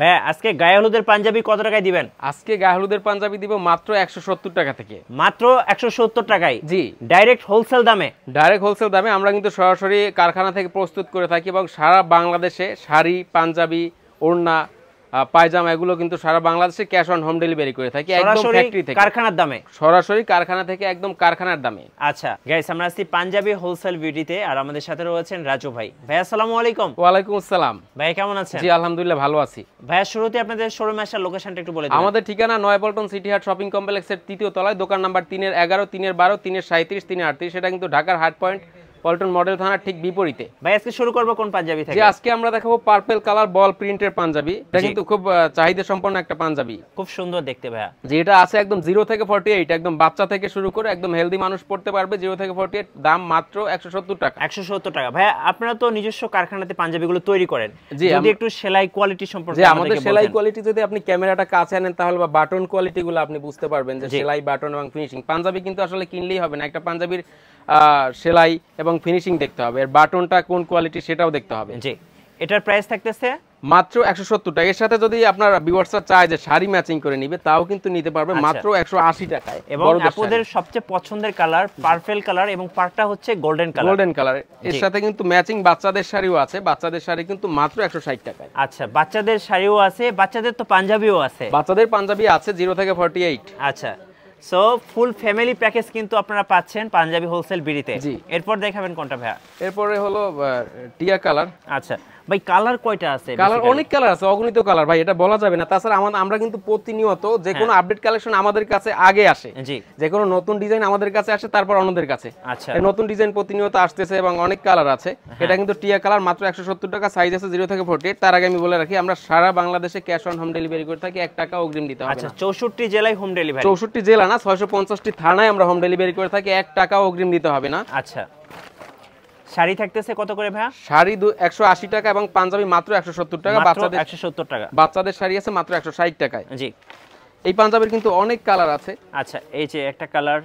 ভাইয়া আজকে গায়ে হলুদের পাঞ্জাবি কত টাকায় দিবেন আজকে গায়ে হলুদের পাঞ্জাবি দিব মাত্র একশো সত্তর টাকা থেকে মাত্র একশো সত্তর টাকায় জি ডাইরেক্ট হোলসেল দামে ডাইরেক্ট হোলসেল দামে আমরা কিন্তু সরাসরি কারখানা থেকে প্রস্তুত করে থাকি এবং সারা বাংলাদেশে শাড়ি পাঞ্জাবি ওড়না পায়জামা এগুলো কিন্তু সারা বাংলাদেশে ক্যাশ অন হোম ডেলিভারি করে থাকি একদম ফ্যাক্টরি থেকে কারখানার দামে সরাসরি কারখানা থেকে একদম কারখানার দামে আচ্ছা গাইস আমরা আছি পাঞ্জাবি হোলসেল বিউটিতে আর আমাদের সাথে রয়েছেন রাজু ভাই ভাই আসসালামু আলাইকুম ওয়া আলাইকুম আসসালাম ভাই কেমন আছেন জি আলহামদুলিল্লাহ ভালো আছি ভাই শুরুতে আপনাদের শোরুমে আসার লোকেশনটা একটু বলে দিন আমাদের ঠিকানা নয়াপল্টন সিটি হাট শপিং কমপ্লেক্সের তৃতীয় তলায় দোকান নাম্বার 3 এর 11 3 এর 12 3 এর 37 3 এর 38 এটা কিন্তু ঢাকার হাট পয়েন্ট পল্টন মডেল থানার ঠিক বিপরীতে ভাই আজকে শুরু করবো কোন পাঞ্জাবি থেকে আজকে আমরা দেখাবো পার্পেল কালার বল প্রিন্টের পাঞ্জাবি এটা কিন্তু খুব চাহিদা সম্পন্ন একটা পাঞ্জাবি খুব সুন্দর দেখতে ভাইয়া যে এটা আছে একদম 0 থেকে 48 একদম বাচ্চা থেকে শুরু করে একদম হেলদি মানুষ পড়তে পারবে 0 থেকে 48 দাম মাত্র 170 টাকা 170 টাকা ভাই আপনারা তো নিজস্ব কারখানাতে পাঞ্জাবি গুলো তৈরি করেন যদি একটু সেলাই কোয়ালিটি সম্পর্কে আমাদের সেলাই কোয়ালিটি যদি আপনি ক্যামেরাটা কাছে আনেন তাহলে বা বাটন কোয়ালিটি গুলো আপনি বুঝতে পারবেন যে সেলাই বাটন এবং ফিনিশিং পাঞ্জাবি কিন্তু আসলে কিনলেই হবে না একটা পাঞ্জাবির সেলাই এবং ফিনিশিং দেখতে হবে এর বাটনটা কোন কোয়ালিটি সেটাও দেখতে হবে জি এটার প্রাইস থাকতেছে মাত্র একশো সত্তর টাকা এর সাথে যদি আপনার ভিউয়ার্সরা চায় যে শাড়ি ম্যাচিং করে নিবে তাও কিন্তু নিতে পারবে আচ্ছা। মাত্র একশো আশি টাকায় এবং আপনাদের সবচেয়ে পছন্দের কালার পার্পেল কালার এবং পার্টটা হচ্ছে গোল্ডেন কালার গোল্ডেন কালার এর সাথে কিন্তু ম্যাচিং বাচ্চাদের শাড়িও আছে বাচ্চাদের শাড়ি কিন্তু মাত্র একশো ষাট টাকায় আচ্ছা বাচ্চাদের শাড়িও আছে বাচ্চাদের তো পাঞ্জাবিও আছে বাচ্চাদের পাঞ্জাবি আছে জিরো থেকে ফর্টি এইট আচ্ছা সো ফুল ফ্যামিলি প্যাকেজ কিন্তু আপনারা পাচ্ছেন পাঞ্জাবি হোলসেল বিড়িতে এরপর দেখাবেন কোনটা ভাইয়া এরপরে হলো টিয়া কালার আচ্ছা ভাই কালার কয়টা আছে কালার অনেক কালার আছে অগণিত কালার ভাই এটা বলা যাবে না তাছাড়া আমরা কিন্তু প্রতিনিয়ত যে কোনো আপডেট হ্যাঁ। কালেকশন আমাদের কাছে আগে আসে জি যে কোনো নতুন ডিজাইন আমাদের কাছে আসে তারপর অন্যদের কাছে আচ্ছা নতুন ডিজাইন প্রতিনিয়ত আসতেছে এবং অনেক কালার আছে হ্যাঁ। এটা কিন্তু টিয়া কালার মাত্র একশো টাকা সাইজ আছে জিরো থেকে ফোর্টি তার আগে আমি বলে রাখি আমরা সারা বাংলাদেশে ক্যাশ অন হোম ডেলিভারি করে থাকি এক টাকা অগ্রিম দিতে হবে আচ্ছা, চৌষট্টি জেলায় হোম ডেলিভারি চৌষট্টি জেলা না ছয়শো পঞ্চাশটি থানায় আমরা হোম ডেলিভারি করে থাকি এক টাকা অগ্রিম দিতে হবে না আচ্ছা শাড়ি থাকতেছে কত করে ভাইয়া শাড়ি 180 টাকা এবং পাঞ্জাবি মাত্র 170 টাকা বাচ্চাদের 170 টাকা বাচ্চাদের শাড়ি আছে মাত্র 160 টাকায় জি এই পাঞ্জাবির কিন্তু অনেক কালার আছে আচ্ছা এই যে একটা কালার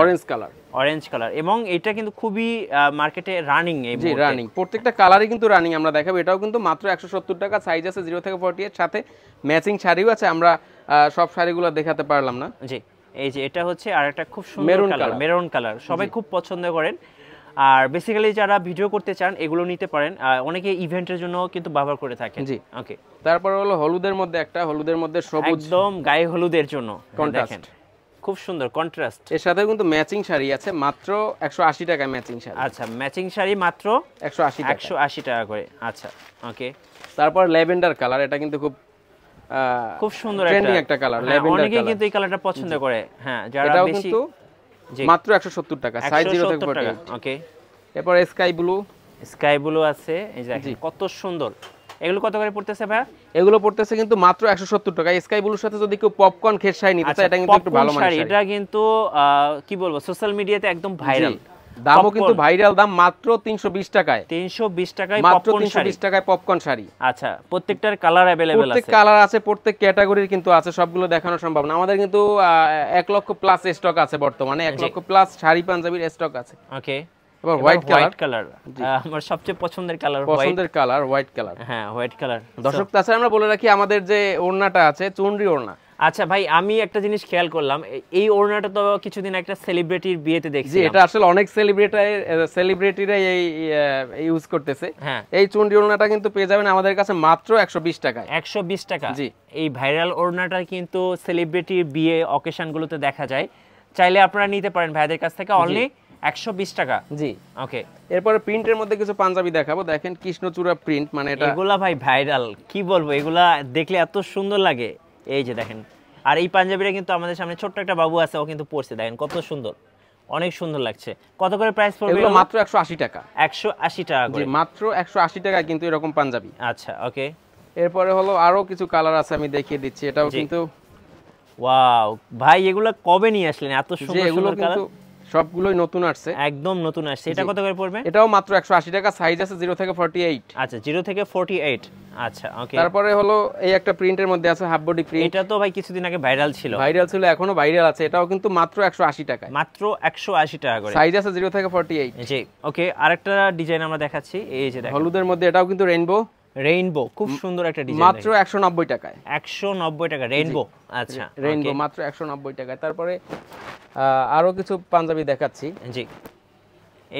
অরেঞ্জ হ্যাঁ। কালার অরেঞ্জ কালার এবং এটা কিন্তু খুবই মার্কেটে রানিং এই জি রানিং প্রত্যেকটা কালারই কিন্তু রানিং আমরা দেখাবো এটাও কিন্তু মাত্র 170 টাকা সাইজ আছে 0 থেকে 40 এর সাথে ম্যাচিং শাড়িও আছে আমরা সব শাড়িগুলো দেখাতে পারলাম না জি এই যে এটা হচ্ছে আর একটা খুব সুন্দর কালার মেরুন কালার সবাই খুব পছন্দ করেন আর বেসিক্যালি যারা ভিডিও করতে চান এগুলো নিতে পারেন অনেকে ইভেন্টের জন্য কিন্তু ব্যবহার করে থাকেন জি ওকে তারপর হলো হলুদের মধ্যে একটা হলুদের মধ্যে সবুজ একদম গায়ে হলুদের জন্য হ্যাঁ, দেখেন খুব সুন্দর কন্ট্রাস্ট এর সাথে কিন্তু ম্যাচিং শাড়ি আছে মাত্র 180 টাকা ম্যাচিং শাড়ি আচ্ছা ম্যাচিং শাড়ি মাত্র 180 টাকা 180 টাকা করে আচ্ছা ওকে তারপর ল্যাভেন্ডার কালার এটা কিন্তু খুব খুব সুন্দর একটা ট্রেন্ডিং একটা কালার হ্যাঁ, ল্যাভেন্ডার অনেকেই কিন্তু এই কালারটা পছন্দ করে হ্যাঁ যারা বেশি এটাও কিন্তু মাত্র 170 টাকা সাইজ 0 থেকে 48 ওকে এরপর স্কাই ব্লু স্কাই ব্লু আছে এই যে কত সুন্দর এগুলো কত করে পড়তেছে ভাই এগুলো পড়তেছে কিন্তু মাত্র 170 টাকা স্কাই ব্লুর সাথে যদি কেউ পপকর্ন খেসাই নিতে চায় আচ্ছা, এটা কিন্তু একটু ভালো মানে এটা কিন্তু কি বলবো সোশ্যাল মিডিয়াতে একদম ভাইরাল দামও কিন্তু ভাইরাল দাম মাত্র 320 টাকায় 320 টাকায় মাত্র 320 টাকায় পপকর্ন শাড়ি আচ্ছা প্রত্যেকটার কালার अवेलेबल আছে প্রত্যেক কালার আছে প্রত্যেক ক্যাটাগরির কিন্তু আছে সবগুলো দেখানো সম্ভব না আমাদের কিন্তু 1 লক্ষ প্লাস স্টক আছে বর্তমানে 1 লক্ষ প্লাস শাড়ি পাঞ্জাবির স্টক আছে ওকে এবার হোয়াইট কালার কালার আমার সবচেয়ে পছন্দের কালার হোয়াইট পছন্দের কালার হোয়াইট কালার হ্যাঁ হোয়াইট কালার দর্শক তাছাড়া আমরা বলে রাখি আমাদের যে ওড়নাটা আছে চুনরি ওড়না আচ্ছা ভাই আমি একটা জিনিস খেয়াল করলাম এই ওড়নাটা তো কিছুদিন একটা সেলিব্রিটির বিয়েতে দেখছি এটা আসলে অনেক সেলিব্রিটি সেলিব্রিটিরা এই ইউজ করতেছে হ্যাঁ। এই চুন্ডি ওড়নাটা কিন্তু পেয়ে যাবেন আমাদের কাছে মাত্র একশো বিশ টাকা একশো বিশ টাকা জি এই ভাইরাল ওড়নাটা কিন্তু সেলিব্রিটির বিয়ে অকেশনগুলোতে দেখা যায় চাইলে আপনারা নিতে পারেন ভাইদের কাছ থেকে অনলি একশো বিশ টাকা জি ওকে এরপরে প্রিন্টের মধ্যে কিছু পাঞ্জাবি দেখাবো দেখেন কৃষ্ণচূড়া প্রিন্ট মানে এটা এগুলা ভাই ভাইরাল কি বলবো এগুলা দেখলে এত সুন্দর লাগে এই যে দেখেন আর এই পাঞ্জাবিটা কিন্তু আমাদের সামনে ছোট্ট একটা বাবু আছে ও কিন্তু পরছে দেখেন কত সুন্দর অনেক সুন্দর লাগছে কত করে প্রাইস পড়বে এগুলো মাত্র 180 টাকা 180 টাকা করে মাত্র 180 টাকা কিন্তু এরকম পাঞ্জাবি আচ্ছা ওকে এরপরে হলো আরো কিছু কালার আছে আমি দেখিয়ে দিচ্ছি এটাও কিন্তু ওয়াও ভাই এগুলো কবে নিয়ে আসলেন এত সুন্দর সুন্দর কালার সবগুলোই নতুন আসছে একদম নতুন আসছে এটা কত করে পড়বে এটাও মাত্র 180 টাকা সাইজ আছে 0 থেকে 48 আচ্ছা 0 থেকে 48 আচ্ছা ওকে তারপরে হলো এই একটা প্রিন্টের মধ্যে আছে হাফ বডি প্রিন্ট এটা তো ভাই কিছুদিন আগে ভাইরাল ছিল ভাইরাল ছিল এখনো ভাইরাল আছে এটাও কিন্তু মাত্র 180 টাকা মাত্র 180 টাকা করে সাইজ আছে 0 থেকে 48 জি ওকে আরেকটা ডিজাইন আমরা দেখাচ্ছি এই যে দেখো হলুদের মধ্যে এটাও কিন্তু রেইনবো রেইনবো খুব সুন্দর একটা ডিজাইন মাত্র 190 টাকায় 190 টাকা রেইনবো আচ্ছা রেইনবো মাত্র 190 টাকায় তারপরে আরও কিছু পাঞ্জাবি দেখাচ্ছি জি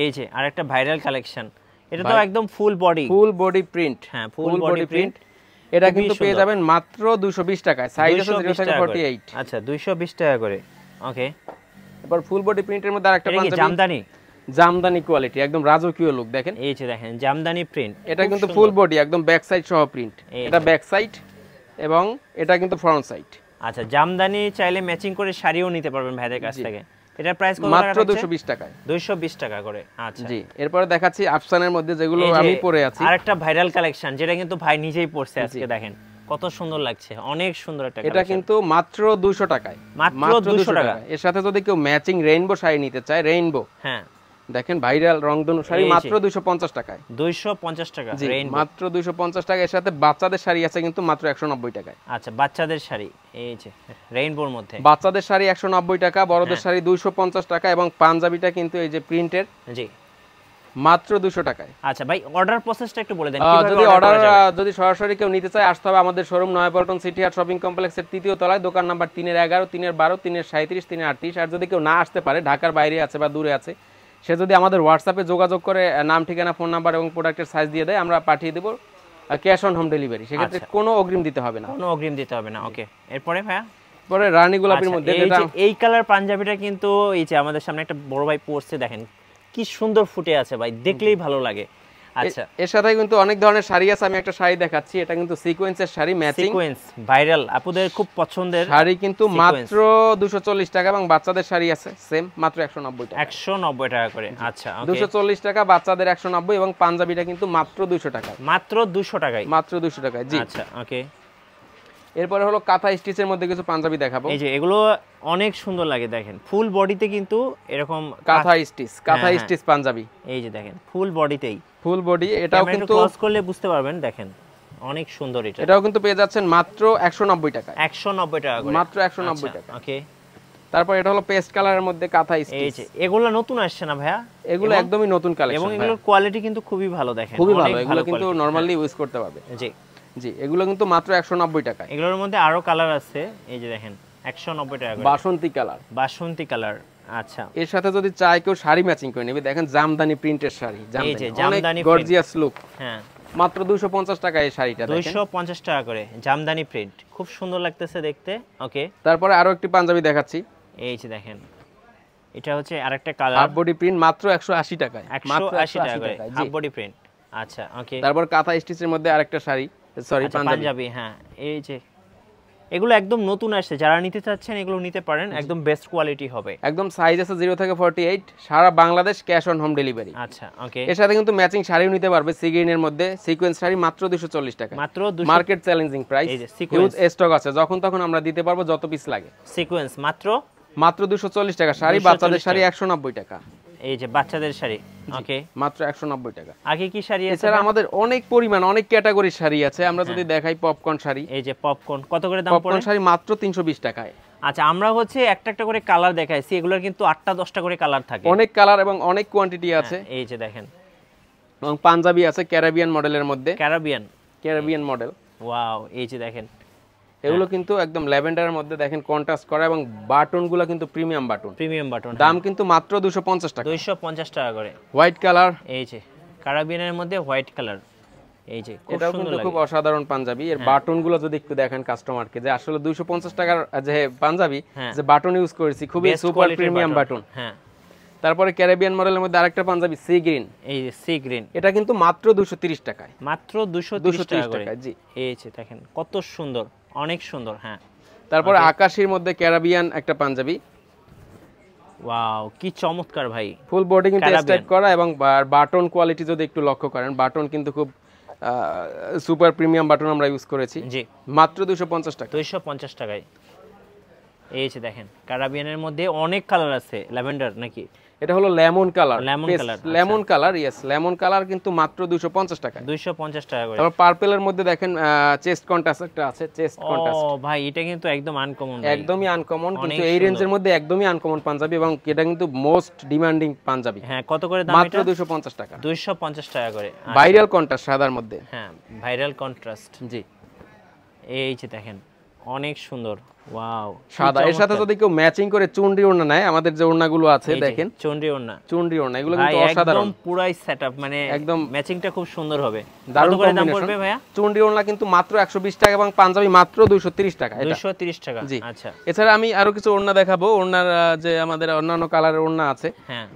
এই যে আর একটা ভাইরাল কালেকশন এটা তো একদম full body full body print হ্যাঁ ফুল বডি প্রিন্ট এটা কিন্তু পেয়ে যাবেন মাত্র 220 টাকায় সাইজ আছে 048 আচ্ছা 220 টাকা করে ওকে আচ্ছা, এবার ফুল বডি প্রিন্টের মধ্যে আরেকটা পাঞ্জাবি জামদানি জামদানি কোয়ালিটি একদম রাজকীয় লুক দেখেন এই যে দেখেন জামদানি প্রিন্ট এটা কিন্তু ফুল বডি একদম ব্যাক সাইড সহ প্রিন্ট এটা ব্যাক সাইড এবং এটা কিন্তু ফ্রন্ট সাইড আচ্ছা জামদানি চাইলে ম্যাচিং করে শাড়িও নিতে পারবেন ভাইদের কাছ থেকে এটার প্রাইস কত মাত্র 220 টাকায় 220 টাকা করে আচ্ছা জি এরপরে দেখাচ্ছি আফসানের মধ্যে যেগুলো আমি পরে আছি আরেকটা ভাইরাল কালেকশন যেটা কিন্তু ভাই নিজেই পরছে আজকে দেখেন কত সুন্দর লাগছে অনেক সুন্দর একটা এটা কিন্তু মাত্র 200 টাকায় মাত্র 200 টাকা এর সাথে যদি কেউ ম্যাচিং রেইনবো শাড়ি নিতে চায় রেইনবো হ্যাঁ দেখেন ভাইরাল রংধনু শাড়ি মাত্র 250 টাকায় 250 টাকা টাকা মাত্র 250 টাকা এর সাথে বাচ্চাদের শাড়ি আছে কিন্তু মাত্র 190 টাকায় আচ্ছা বাচ্চাদের শাড়ি এই যে রেইনবোর মধ্যে বাচ্চাদের শাড়ি 190 টাকা বড়দের হ্যাঁ। শাড়ি 250 টাকা এবং পাঞ্জাবিটা কিন্তু এই যে প্রিন্টের জি মাত্র 200 টাকায় আচ্ছা ভাই অর্ডার প্রসেসটা একটু বলে দেন কিভাবে যদি অর্ডার যদি সরাসরি কেউ নিতে চায় আসতে হবে আমাদের শোরুম নয়াপল্টন সিটি আর শপিং কমপ্লেক্সের তৃতীয় তলায় দোকান নাম্বার তিনের এগারো তিনের বারো তিনের সাঁত্রিশ তিনের আটত্রিশ আর যদি কেউ না আসতে পারে ঢাকার বাইরে আছে বা দূরে আছে সে যদি আমাদের হোয়াটসঅ্যাপে যোগাযোগ করে নাম ঠিকানা ফোন নাম্বার এবং প্রোডাক্টের সাইজ দিয়ে দেয় আমরা পাঠিয়ে দেবো ক্যাশ অন হোম ডেলিভারি সেক্ষেত্রে আচ্ছা। কোনো অগ্রিম দিতে হবে না কোনো অগ্রিম দিতে হবে না ওকে এরপরে ভাইয়া পরে রানি গোলাপের আচ্ছা, মধ্যে এই কালার পাঞ্জাবিটা কিন্তু এই যে আমাদের সামনে একটা বড় ভাই পরছে দেখেন কি সুন্দর ফুটে আছে ভাই দেখলেই ভালো লাগে আচ্ছা। এর সাথে কিন্তু অনেক ধরনের শাড়ি আছে আমি একটা শাড়ি দেখাচ্ছি এটা কিন্তু সিকোয়েন্সের শাড়ি ম্যাচিং সিকোয়েন্স ভাইরাল আপুদের খুব পছন্দের শাড়ি কিন্তু মাত্র 240 টাকা এবং বাচ্চাদের শাড়ি আছে সেম মাত্র 190 টাকা 190 টাকা করে আচ্ছা ওকে 240 টাকা বাচ্চাদের 190 এবং পাঞ্জাবিটা কিন্তু মাত্র 200 টাকা মাত্র 200 টাকায় মাত্র 200 টাকায় জি আচ্ছা ওকে এরপরে হলো কাঁথা স্টিচের মধ্যে কিছু পাঞ্জাবি দেখাবো এই যে এগুলো অনেক সুন্দর লাগে দেখেন ফুল বডিতে কিন্তু এরকম কাঁথা স্টিচ কাঁথা হ্যাঁ, হ্যাঁ। স্টিচ পাঞ্জাবি এই যে দেখেন ফুল বডিতেই ফুল বডি এটাও কিন্তু ক্লোজ করলে বুঝতে পারবেন দেখেন অনেক সুন্দর এটা এটাও কিন্তু পেয়ে যাচ্ছেন মাত্র 190 টাকা 190 টাকা করে মাত্র 190 আচ্ছা, টাকা ওকে তারপর এটা হলো পেস্ট কালারের মধ্যে কাঁথা এই যে এগুলো নতুন আসছে না ভাইয়া এগুলো একদমই নতুন কালেকশন এবং এগুলোর কোয়ালিটি কিন্তু খুবই ভালো দেখেন খুবই ভালো এগুলো কিন্তু নরমালি ইউজ করতে পারবে হ্যাঁ। জি জি এগুলো কিন্তু মাত্র 190 টাকা এগুলোর মধ্যে আরো কালার আছে এই যে দেখেন 190 টাকা বাসন্তী কালার বাসন্তী কালার আচ্ছা এর সাথে যদি চাই কেউ শাড়ি ম্যাচিং করে নেবে দেখেন জামদানি প্রিন্টের শাড়ি জামদানি গর্জিয়াস লুক হ্যাঁ মাত্র 250 টাকা এই শাড়িটা 250 টাকা করে জামদানি প্রিন্ট খুব সুন্দর লাগতেছে দেখতে ওকে তারপরে আরো একটি পাঞ্জাবি দেখাচ্ছি এই যে দেখেন এটা হচ্ছে আরেকটা কালার হাফ বডি প্রিন্ট মাত্র 180 টাকায় 180 টাকা করে হাফ বডি প্রিন্ট আচ্ছা ওকে তারপর কাঁথা স্টিচের মধ্যে আরেকটা শাড়ি সরি আচ্ছা, পাঞ্জাবি হ্যাঁ এই যে এগুলো একদম নতুন আসছে যারা নিতে চাচ্ছেন এগুলো নিতে পারেন একদম বেস্ট কোয়ালিটি হবে একদম সাইজ আছে জিরো থেকে ফর্টি এইট সারা Bangladesh cash on home delivery আচ্ছা ওকে এর সাথে কিন্তু ম্যাচিং শাড়িও নিতে পারবে সিগিন এর মধ্যে সিকোয়েন্স শাড়ি মাত্র দুশো চল্লিশ টাকা মাত্র market challenging price huge stock আছে যখন তখন আমরা দিতে পারবো যত পিস লাগে সিকোয়েন্স মাত্র মাত্র দুশো চল্লিশ টাকা শাড়ি বাচ্চাদের শাড়ি একশো নব্বই টাকা এই যে বাচ্চাদের শাড়ি ওকে মাত্র 190 টাকা আগে কি শাড়ি আছে স্যার আমাদের অনেক পরিমাণ অনেক ক্যাটাগরি শাড়ি আছে আমরা হ্যাঁ। যদি দেখাই পপকর্ন শাড়ি এই যে পপকর্ন কত করে দাম পড়ে পপকর্ন শাড়ি মাত্র 320 টাকায় আচ্ছা আমরা হচ্ছে একটা একটা করে কালার দেখাইছি এগুলোর কিন্তু 8টা 10টা করে কালার থাকে অনেক কালার এবং অনেক কোয়ান্টিটি হ্যাঁ, আছে এই যে দেখেন এবং পাঞ্জাবি আছে ক্যারাবিয়ান মডেলের মধ্যে ক্যারাবিয়ান ক্যারাবিয়ান মডেল ওয়াও এই যে দেখেন এগুলো কিন্তু একদম ল্যাভেন্ডারের মধ্যে দেখেন কন্ট্রাস্ট করা এবং বাটনগুলো কিন্তু প্রিমিয়াম বাটন প্রিমিয়াম বাটন হ্যাঁ। দাম কিন্তু মাত্র 250 টাকা 250 টাকা করে হোয়াইট কালার এই যে কারাবিনের মধ্যে হোয়াইট কালার এই যে এটাও কিন্তু খুব অসাধারণ পাঞ্জাবি এর হ্যাঁ। বাটনগুলো যদি একটু দেখেন কাস্টমারকে যে আসলে 250 টাকার যে পাঞ্জাবি হ্যাঁ। যে বাটন ইউজ করেছি খুবই সুপার প্রিমিয়াম বাটন হ্যাঁ তারপরে ক্যারেবিয়ান মডেলের মধ্যে আরেকটা পাঞ্জাবি সি গ্রিন এই যে সি গ্রিন এটা কিন্তু মাত্র 230 টাকায় মাত্র 230 টাকা জি এই যে দেখেন কত সুন্দর অনেক সুন্দর হ্যাঁ তারপরে আচ্ছা। আকাশের মধ্যে ক্যারাবিয়ান একটা পাঞ্জাবি ওয়াও কি চমৎকার ভাই ফুল বডি কিন্তু স্টেপ করা এবং বাটন কোয়ালিটি যদি একটু লক্ষ্য করেন বাটন কিন্তু খুব সুপার প্রিমিয়াম বাটন আমরা ইউজ করেছি জি মাত্র 250 টাকা 250 টাকায় এই যে দেখেন কারাবিয়ানের মধ্যে অনেক কালার আছে ল্যাভেন্ডার নাকি এটা হলো lemon colour lemon colour lemon colour yes lemon colour কিন্তু মাত্র 250 টাকা 250 টাকা করে তারপর পার্পলের মধ্যে দেখেন চেস্ট কন্ট্রাস্ট একটা আছে চেস্ট কন্ট্রাস্ট ও ভাই এটা কিন্তু একদম আনকমন একদমই আনকমন কিন্তু এই রেঞ্জের মধ্যে একদমই আনকমন পাঞ্জাবি এবং এটা কিন্তু মোস্ট ডিমান্ডিং পাঞ্জাবি হ্যাঁ কত করে দাম মাত্র 250 টাকা 250 টাকা করে ভাইরাল আচ্ছা। কন্ট্রাস্ট সাদার মধ্যে হ্যাঁ ভাইরাল কন্ট্রাস্ট জি এই যে দেখেন অনেক সুন্দর ওয়াও সাদা এর সাথে যদি কেউ ম্যাচিং করে চুনরি ওড়না নেয় আমাদের যে ওড়নাগুলো আছে দেখেন চুনরি ওড়না চুনরি ওড়না এগুলো কিন্তু অসাধারণ একদম পুরাই সেটআপ মানে একদম ম্যাচিংটা খুব সুন্দর হবে দারুণ করে দাম পড়বে ভাইয়া চুনরি ওড়না কিন্তু মাত্র 120 টাকা এবং পাঞ্জাবি মাত্র 230 টাকা এটা 230 টাকা জি আচ্ছা এছাড়া আমি আরো কিছু ওড়না দেখাবো ওড়নার যে আমাদের অন্যান্য কালারের ওড়না আছে হ্যাঁ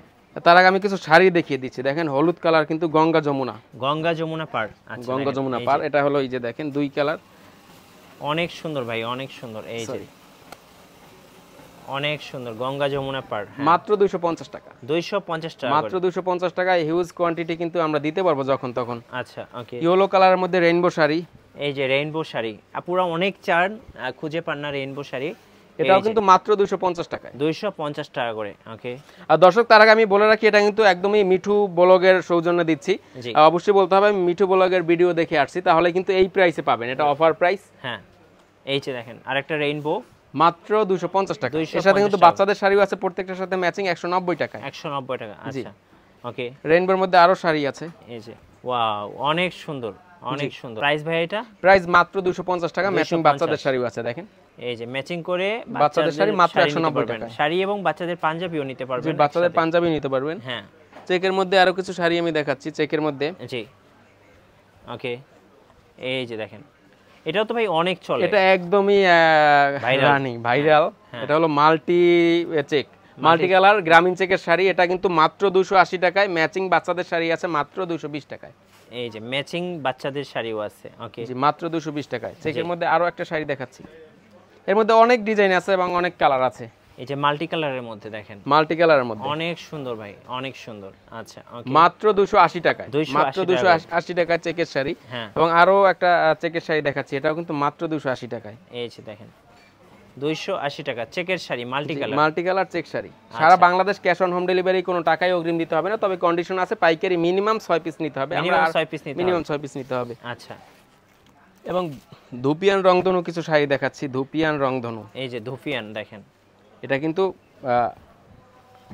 তার আগে আমি কিছু শাড়ি দেখিয়ে দিচ্ছি দেখেন হলুদ কালার কিন্তু গঙ্গা যমুনা গঙ্গা যমুনা পার আচ্ছা, গঙ্গা যমুনা পার এটা হলো এই যে দেখেন দুই কালার অনেক সুন্দর ভাই অনেক সুন্দর এই যে অনেক সুন্দর গঙ্গা যমুনা পার হ্যাঁ। মাত্র 250 টাকা 250 টাকা মাত্র 250 টাকায় হিউজ কোয়ান্টিটি কিন্তু আমরা দিতে পারবো যখন তখন আচ্ছা ওকে ইয়েলো কালারের মধ্যে রেইনবো শাড়ি এই যে রেইনবো শাড়ি আপুরা অনেক চান খুঁজে পান না রেইনবো শাড়ি এটাও কিন্তু মাত্র 250 টাকা 250 টাকা করে ওকে আর দর্শক তার আগে আমি বলে রাখি এটা কিন্তু একদমই মিঠু ব্লগের সৌজন্য দিচ্ছি অবশ্যই বলতে হবে মিঠু ব্লগের ভিডিও দেখে আসছি তাহলে কিন্তু এই প্রাইসে পাবেন এটা অফার প্রাইস হ্যাঁ এই যে দেখেন আরেকটা রেইনবো মাত্র 250 টাকা এর সাথে কিন্তু বাচ্চাদের শাড়িও আছে প্রত্যেকটার সাথে ম্যাচিং 190 টাকা 190 টাকা আচ্ছা ওকে রেইনবোর মধ্যে আরো শাড়ি আছে এই যে ওয়াও অনেক সুন্দর অনেক সুন্দর প্রাইস ভাই এটা প্রাইস মাত্র 250 টাকা ম্যাচিং বাচ্চাদের শাড়িও আছে দেখেন এই যে ম্যাচিং করে বাচ্চাদের শাড়ি মাত্র 190 টাকা শাড়ি এবং বাচ্চাদের পাঞ্জাবিও নিতে পারবেন বাচ্চাদের পাঞ্জাবিও নিতে পারবেন হ্যাঁ চেকের মধ্যে আরো কিছু শাড়ি আমি দেখাচ্ছি চেকের মধ্যে জি ওকে এই যে দেখেন এটাও তো ভাই অনেক চলে এটা একদমই রানি হ্যাঁ। ভাইরাল এটা হলো মাল্টি চেক মাল্টি কালার গ্রামীণ চেকের শাড়ি এটা কিন্তু মাত্র দুশো আশি টাকায় ম্যাচিং বাচ্চাদের শাড়ি আছে মাত্র দুশো বিশ টাকায় এই যে ম্যাচিং বাচ্চাদের শাড়িও আছে ওকে জি মাত্র দুশো বিশ টাকায় চেকের মধ্যে আরও একটা শাড়ি দেখাচ্ছি এর মধ্যে অনেক ডিজাইন আছে এবং অনেক কালার আছে এই যে মাল্টি কালারের মধ্যে দেখেন মাল্টি কালারের মধ্যে অনেক সুন্দর ভাই অনেক সুন্দর আচ্ছা মাত্র 280 টাকায় মাত্র 280 টাকায় চেকের শাড়ি হ্যাঁ। এবং আরো একটা চেকের শাড়ি দেখাচ্ছি এটাও কিন্তু মাত্র 280 টাকায় এই যে দেখেন 280 টাকা চেকের sari multi colour multi colour check sari আচ্ছা। সারা Bangladesh cash on home delivery কোনো টাকাই অগ্রিম দিতে হবে না তবে কন্ডিশন আছে পাইকারি মিনিমাম 6 পিস নিতে হবে মিনিমাম 6 পিস নিতে মিনিমাম 6 পিস নিতে হবে আচ্ছা এবং ধুপিয়ান রংধনু কিছু শাড়ি দেখাচ্ছি ধুপিয়ান রংধনু এই যে ধুপিয়ান দেখেন এটা কিন্তু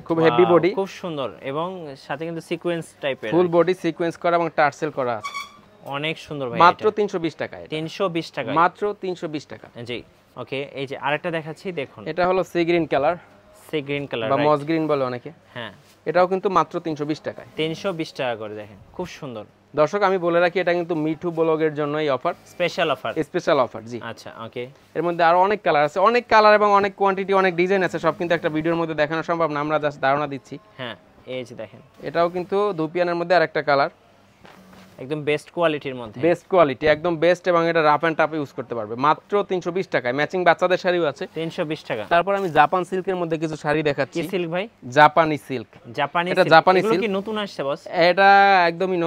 খুব হেভি বডি খুব সুন্দর এবং সাথে কিন্তু সিকোয়েন্স টাইপের ফুল বডি সিকোয়েন্স করা এবং টার্সেল করা আছে অনেক সুন্দর ভাই মাত্র 320 টাকা 320 টাকা মাত্র 320 টাকা জি ওকে এই যে আরেকটা দেখাচ্ছি দেখুন এটা হলো sea green colour sea green colour বা মস গ্রিন বলে অনেকে হ্যাঁ এটাও কিন্তু মাত্র 320 টাকা 320 টাকা করে দেখেন খুব সুন্দর দর্শক আমি বলে রাখি এটা কিন্তু মিঠু ব্লগের জন্য এই offer special offer special offer জি আচ্ছা ওকে এর মধ্যে আরো অনেক কালার আছে অনেক কালার এবং অনেক কোয়ান্টিটি অনেক ডিজাইন আছে সব কিন্তু একটা ভিডিওর মধ্যে দেখানো সম্ভব না আমরা জাস্ট ধারণা দিচ্ছি হ্যাঁ এই যে দেখেন এটাও কিন্তু দুপিয়ানের মধ্যে আরেকটা কালার একদম বেস্ট কোয়ালিটির মধ্যে বেস্ট কোয়ালিটি একদম বেস্ট এবং এটা রাফ এন্ড টাফ ইউজ করতে পারবে মাত্র 320 টাকায় ম্যাচিং বাচ্চাদের শাড়িও আছে 320 টাকা তারপর আমি জাপান সিল্কের মধ্যে কিছু শাড়ি দেখাচ্ছি কি সিল্ক ভাই জাপানি সিল্ক জাপানি এটা জাপানি সিল্ক কি নতুন আসছে বস এটা একদমই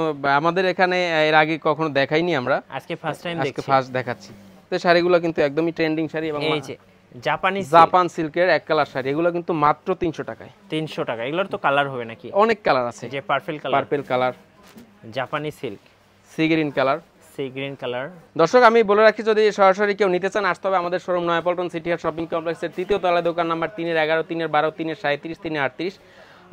আমাদের এখানে এর আগে কখনো দেখাইনি আমরা আজকে ফার্স্ট টাইম দেখছি আজকে ফার্স্ট দেখাচ্ছি তো শাড়িগুলো কিন্তু একদমই ট্রেন্ডিং শাড়ি এবং এই যে জাপানি জাপান সিল্কের এক কালার শাড়ি এগুলো কিন্তু মাত্র 300 টাকায় 300 টাকা এগুলোর তো কালার হবে নাকি অনেক কালার আছে যে পার্পল কালার পার্পল কালার জাপানি silk sea green colour sea green colour দর্শক আমি বলে রাখি যদি সরাসরি কেউ নিতে চান আসতে হবে আমাদের শোরুম নয়াপল্টন সিটি হাট শপিং কমপ্লেক্সের তৃতীয় তলায় দোকান নাম্বার তিনের এগারো তিনের বারো তিনের সাঁত্রিশ তিনের আটত্রিশ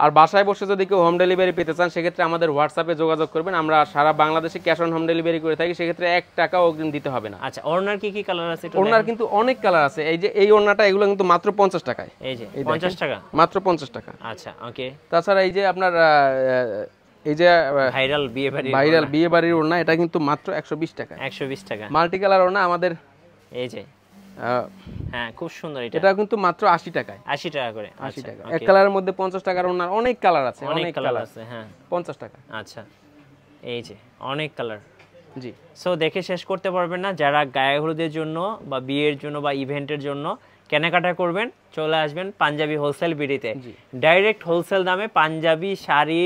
আর বাসায় বসে যদি কেউ হোম ডেলিভারি পেতে চান সেক্ষেত্রে আমাদের হোয়াটসঅ্যাপে যোগাযোগ করবেন আমরা সারা বাংলাদেশে ক্যাশ অন হোম ডেলিভারি করে থাকি সেক্ষেত্রে এক টাকা অগ্রিম দিতে হবে না আচ্ছা ওনার কি কি কালার আছে ওনার কিন্তু অনেক কালার আছে এই যে এই ওনাটা এগুলো কিন্তু মাত্র পঞ্চাশ টাকায় এই যে পঞ্চাশ টাকা মাত্র পঞ্চাশ টাকা আচ্ছা ওকে তাছাড়া এই যে আপনার এই যে ভাইরাল বিয়ে ভাইরাল বিয়ে বাড়ির ওড়না এটা কিন্তু মাত্র 120 টাকা 120 টাকা মাল্টি কালার ওড়না আমাদের এই যে হ্যাঁ খুব সুন্দর এটা এটা কিন্তু মাত্র 80 টাকায় 80 টাকা করে 80 আচ্ছা, টাকা এক কালারের মধ্যে 50 টাকার ওড়না অনেক কালার আছে অনেক কালার আছে হ্যাঁ 50 টাকা আচ্ছা এই যে অনেক কালার জি সো দেখে শেষ করতে পারবেন না যারা গায়ে হলুদের জন্য বা বিয়ের জন্য বা ইভেন্টের জন্য কেনাকাটা করবেন চলে আসবেন পাঞ্জাবি হোলসেল বিড়িতে ডাইরেক্ট হোলসেল দামে পাঞ্জাবি শাড়ি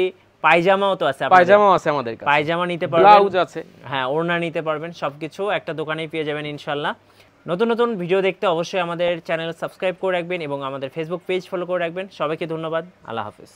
পায়জামাও তো আছে পায়জামাও আছে আমাদের কাছে পায়জামা নিতে পারবেন ব্লাউজ আছে হ্যাঁ ওড়না নিতে পারবেন সবকিছু একটা দোকানেই পেয়ে যাবেন ইনশাআল্লাহ নতুন নতুন ভিডিও দেখতে অবশ্যই আমাদের চ্যানেল সাবস্ক্রাইব করে রাখবেন এবং আমাদের ফেসবুক পেজ ফলো করে রাখবেন সবাইকে ধন্যবাদ আল্লাহ হাফেজ